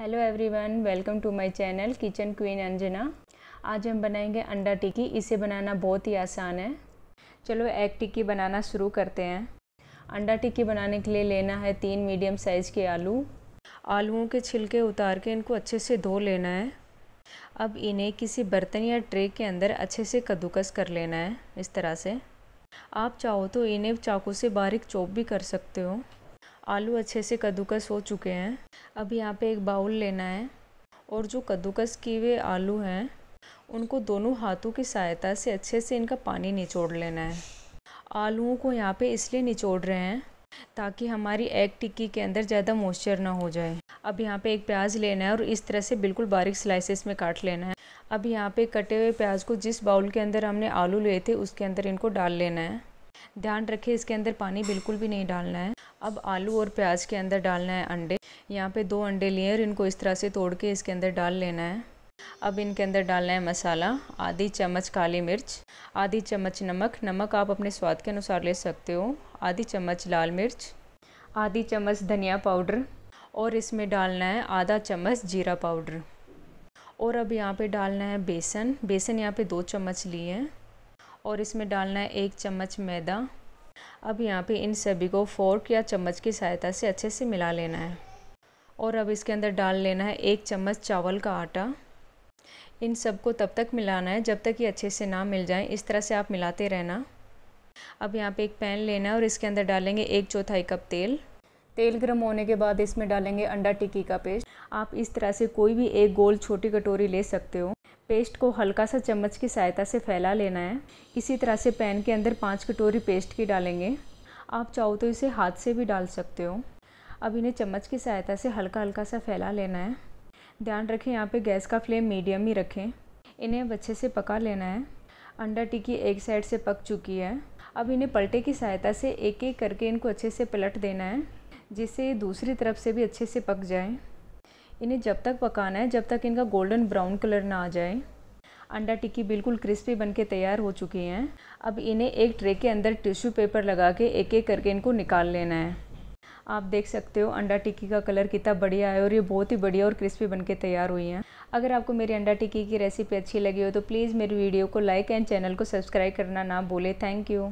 hello everyone welcome to my channel kitchen queen Anjana आज हम बनाएंगे अंडा टिक्की इसे बनाना बहुत ही आसान है चलो एग टिक्की बनाना शुरू करते हैं अंडा टिक्की बनाने के लिए लेना है तीन मीडियम साइज़ के आलू आलूओं के छिलके उतार के इनको अच्छे से धो लेना है अब इन्हें किसी बर्तन या ट्रे के अंदर अच्छे से कद्दूकस कर लेना है इस तरह से आप चाहो तो इन्हें चाकू से बारीक चॉप भी कर सकते हो आलू अच्छे से कद्दूकस हो चुके हैं अब यहाँ पे एक बाउल लेना है और जो कद्दूकस किए हुए आलू हैं उनको दोनों हाथों की सहायता से अच्छे से इनका पानी निचोड़ लेना है आलूओं को यहाँ पे इसलिए निचोड़ रहे हैं ताकि हमारी एग टिक्की के अंदर ज़्यादा मॉइस्चर ना हो जाए अब यहाँ पे एक प्याज लेना है और इस तरह से बिल्कुल बारीक स्लाइसेस में काट लेना है अब यहाँ पे कटे हुए प्याज को जिस बाउल के अंदर हमने आलू लिए थे उसके अंदर इनको डाल लेना है ध्यान रखें इसके अंदर पानी बिल्कुल भी नहीं डालना है अब आलू और प्याज के अंदर डालना है अंडे यहाँ पे दो अंडे लिए और इनको इस तरह से तोड़ के इसके अंदर डाल लेना है अब इनके अंदर डालना है मसाला आधी चम्मच काली मिर्च आधी चम्मच नमक नमक आप अपने स्वाद के अनुसार ले सकते हो आधी चम्मच लाल मिर्च आधी चम्मच धनिया पाउडर और इसमें डालना है आधा चम्मच जीरा पाउडर और अब यहाँ पे डालना है बेसन बेसन यहाँ पे दो चम्मच लिए हैं और इसमें डालना है एक चम्मच मैदा अब यहाँ पे इन सभी को फोर्क या चम्मच की सहायता से अच्छे से मिला लेना है और अब इसके अंदर डाल लेना है एक चम्मच चावल का आटा इन सबको तब तक मिलाना है जब तक ये अच्छे से ना मिल जाए इस तरह से आप मिलाते रहना अब यहाँ पे एक पैन लेना है और इसके अंदर डालेंगे एक चौथाई कप तेल तेल गर्म होने के बाद इसमें डालेंगे अंडा टिक्की का पेस्ट आप इस तरह से कोई भी एक गोल छोटी कटोरी ले सकते हो पेस्ट को हल्का सा चम्मच की सहायता से फैला लेना है इसी तरह से पैन के अंदर पाँच कटोरी पेस्ट की डालेंगे आप चाहो तो इसे हाथ से भी डाल सकते हो अब इन्हें चम्मच की सहायता से हल्का हल्का सा फैला लेना है ध्यान रखें यहाँ पे गैस का फ्लेम मीडियम ही रखें इन्हें अब अच्छे से पका लेना है अंडा टिक्की एक साइड से पक चुकी है अब इन्हें पलटे की सहायता से एक एक करके इनको अच्छे से पलट देना है जिसे दूसरी तरफ से भी अच्छे से पक जाए इन्हें जब तक पकाना है जब तक इनका गोल्डन ब्राउन कलर ना आ जाए अंडा टिक्की बिल्कुल क्रिस्पी बन के तैयार हो चुकी हैं अब इन्हें एक ट्रे के अंदर टिश्यू पेपर लगा के एक एक करके इनको निकाल लेना है आप देख सकते हो अंडा टिक्की का कलर कितना बढ़िया है और ये बहुत ही बढ़िया और क्रिस्पी बन के तैयार हुई हैं अगर आपको मेरी अंडा टिक्की की रेसिपी अच्छी लगी हो तो प्लीज़ मेरी वीडियो को लाइक एंड चैनल को सब्सक्राइब करना ना भूलें थैंक यू